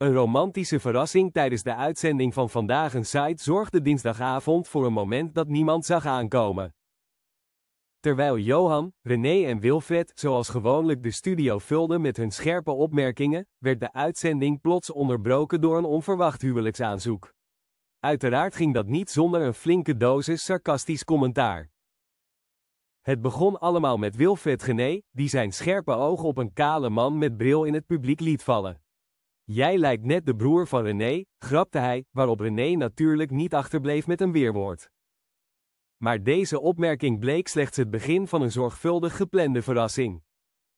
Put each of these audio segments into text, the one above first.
Een romantische verrassing tijdens de uitzending van Vandaag een Site zorgde dinsdagavond voor een moment dat niemand zag aankomen. Terwijl Johan, René en Wilfred zoals gewoonlijk de studio vulden met hun scherpe opmerkingen, werd de uitzending plots onderbroken door een onverwacht huwelijksaanzoek. Uiteraard ging dat niet zonder een flinke dosis sarcastisch commentaar. Het begon allemaal met Wilfred René, die zijn scherpe ogen op een kale man met bril in het publiek liet vallen. Jij lijkt net de broer van René, grapte hij, waarop René natuurlijk niet achterbleef met een weerwoord. Maar deze opmerking bleek slechts het begin van een zorgvuldig geplande verrassing.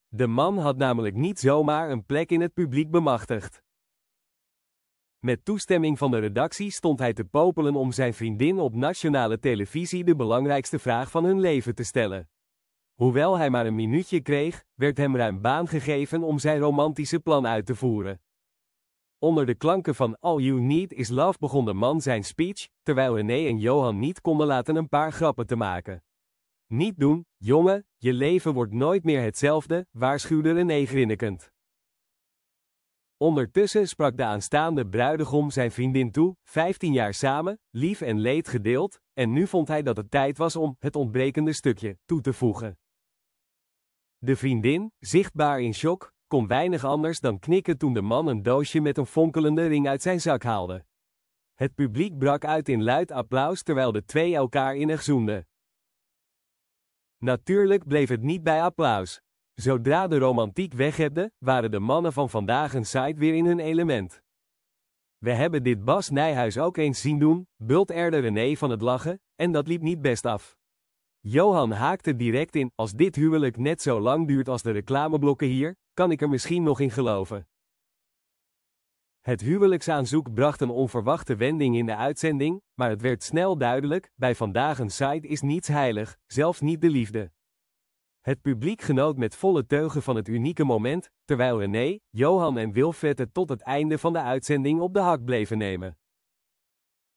De man had namelijk niet zomaar een plek in het publiek bemachtigd. Met toestemming van de redactie stond hij te popelen om zijn vriendin op nationale televisie de belangrijkste vraag van hun leven te stellen. Hoewel hij maar een minuutje kreeg, werd hem ruim baan gegeven om zijn romantische plan uit te voeren. Onder de klanken van All You Need Is Love begon de man zijn speech, terwijl René en Johan niet konden laten een paar grappen te maken. Niet doen, jongen, je leven wordt nooit meer hetzelfde, waarschuwde René grinnikend. Ondertussen sprak de aanstaande bruidegom zijn vriendin toe, 15 jaar samen, lief en leed gedeeld, en nu vond hij dat het tijd was om het ontbrekende stukje toe te voegen. De vriendin, zichtbaar in shock, kon weinig anders dan knikken toen de man een doosje met een fonkelende ring uit zijn zak haalde. Het publiek brak uit in luid applaus terwijl de twee elkaar innig zoenden. Natuurlijk bleef het niet bij applaus. Zodra de romantiek weghebde, waren de mannen van vandaag een site weer in hun element. We hebben dit Bas Nijhuis ook eens zien doen, bult Erde René van het lachen, en dat liep niet best af. Johan haakte direct in, als dit huwelijk net zo lang duurt als de reclameblokken hier, kan ik er misschien nog in geloven. Het huwelijksaanzoek bracht een onverwachte wending in de uitzending, maar het werd snel duidelijk, bij vandaag een site is niets heilig, zelfs niet de liefde. Het publiek genoot met volle teugen van het unieke moment, terwijl René, Johan en Wilfred tot het einde van de uitzending op de hak bleven nemen.